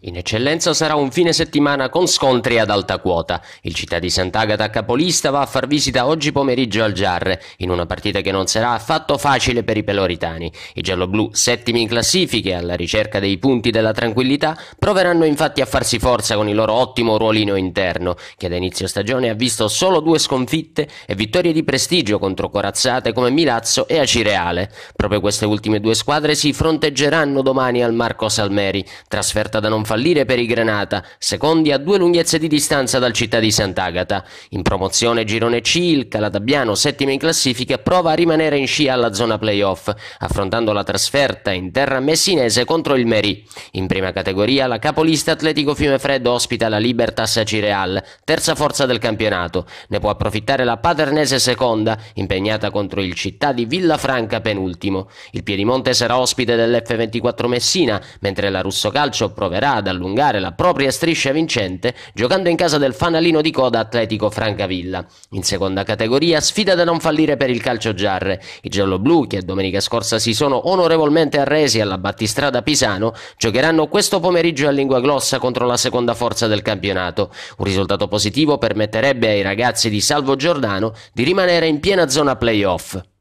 In eccellenza sarà un fine settimana con scontri ad alta quota. Il città di Sant'Agata capolista va a far visita oggi pomeriggio al Giarre, in una partita che non sarà affatto facile per i peloritani. I gialloblu, settimi in classifiche, alla ricerca dei punti della tranquillità, proveranno infatti a farsi forza con il loro ottimo ruolino interno, che da inizio stagione ha visto solo due sconfitte e vittorie di prestigio contro corazzate come Milazzo e Acireale. Proprio queste ultime due squadre si fronteggeranno domani al Marco Salmeri, trasferta da non fallire per i Granata, secondi a due lunghezze di distanza dal Città di Sant'Agata. In promozione Girone C, il Calatabiano, settimo in classifica, prova a rimanere in scia alla zona playoff, affrontando la trasferta in terra messinese contro il Merì. In prima categoria la capolista Atletico Fiumefreddo ospita la Libertas Cireal, terza forza del campionato. Ne può approfittare la Paternese seconda, impegnata contro il Città di Villafranca penultimo. Il Piedimonte sarà ospite dell'F24 Messina, mentre la Russo Calcio proverà ad allungare la propria striscia vincente giocando in casa del fanalino di coda Atletico Francavilla. In seconda categoria sfida da non fallire per il calcio giarre. I gialloblu che domenica scorsa si sono onorevolmente arresi alla battistrada Pisano giocheranno questo pomeriggio a lingua glossa contro la seconda forza del campionato. Un risultato positivo permetterebbe ai ragazzi di Salvo Giordano di rimanere in piena zona playoff.